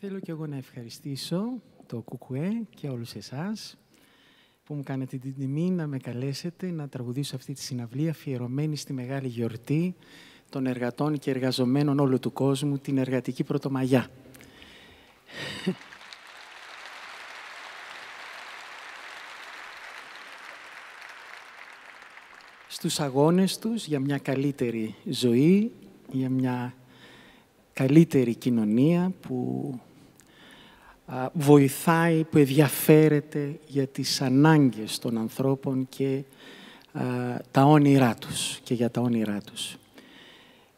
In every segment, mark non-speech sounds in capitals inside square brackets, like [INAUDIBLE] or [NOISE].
Θέλω και εγώ να ευχαριστήσω το ΚΚΕ και όλους εσάς που μου κάνετε την τιμή να με καλέσετε να τραγουδήσω αυτή τη συναυλία αφιερωμένη στη μεγάλη γιορτή των εργατών και εργαζομένων όλου του κόσμου, την Εργατική Πρωτομαγιά. Στους αγώνες τους για μια καλύτερη ζωή, για μια καλύτερη κοινωνία που βοηθάει, που ενδιαφέρεται για τις ανάγκες των ανθρώπων και α, τα όνειρά τους και για τα όνειρά τους.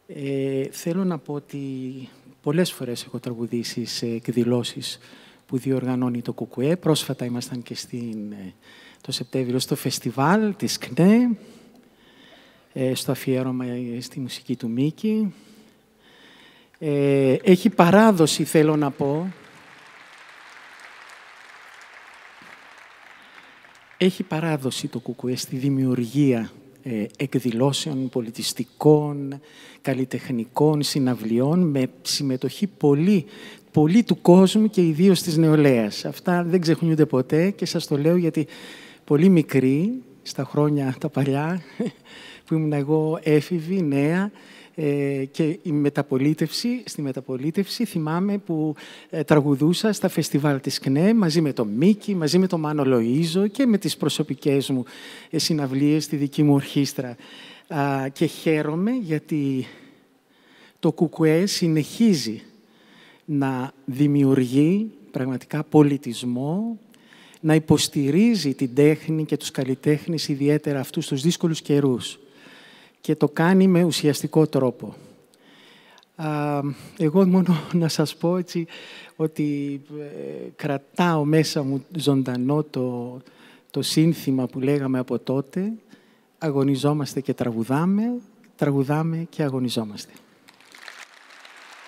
Ε, θέλω να πω ότι πολλές φορές έχω τραγουδήσει σε εκδηλώσεις που διοργανώνει το ΚΚΕ. Πρόσφατα ήμασταν και στην, ε, το Σεπτέμβριο στο φεστιβάλ της ΚΝΕ, ε, στο αφιέρωμα ε, στη μουσική του Μίκη. Ε, έχει παράδοση, θέλω να πω, Έχει παράδοση το ΚΚΕ στη δημιουργία ε, εκδηλώσεων πολιτιστικών, καλλιτεχνικών, συναυλιών με συμμετοχή πολύ, πολύ του κόσμου και ιδίως της νεολαίας. Αυτά δεν ξεχνούνται ποτέ και σας το λέω γιατί πολύ μικρή, στα χρόνια τα παλιά, [LAUGHS] που ήμουν εγώ έφηβη, νέα, ε, και η μεταπολίτευση, στη μεταπολίτευση θυμάμαι που ε, τραγουδούσα στα φεστιβάλ της ΚΝΕ μαζί με τον Μίκη, μαζί με τον Μάνο Λοΐζο και με τις προσωπικές μου ε, συναυλίες στη δική μου ορχήστρα. και χαίρομαι γιατί το ΚΚΕ συνεχίζει να δημιουργεί πραγματικά πολιτισμό, να υποστηρίζει την τέχνη και τους καλλιτέχνες, ιδιαίτερα αυτούς τους δύσκολους καιρούς και το κάνει με ουσιαστικό τρόπο. Εγώ μόνο [LAUGHS] να σας πω έτσι ότι ε, κρατάω μέσα μου ζωντανό το, το σύνθημα που λέγαμε από τότε «Αγωνιζόμαστε και τραγουδάμε, τραγουδάμε και αγωνιζόμαστε».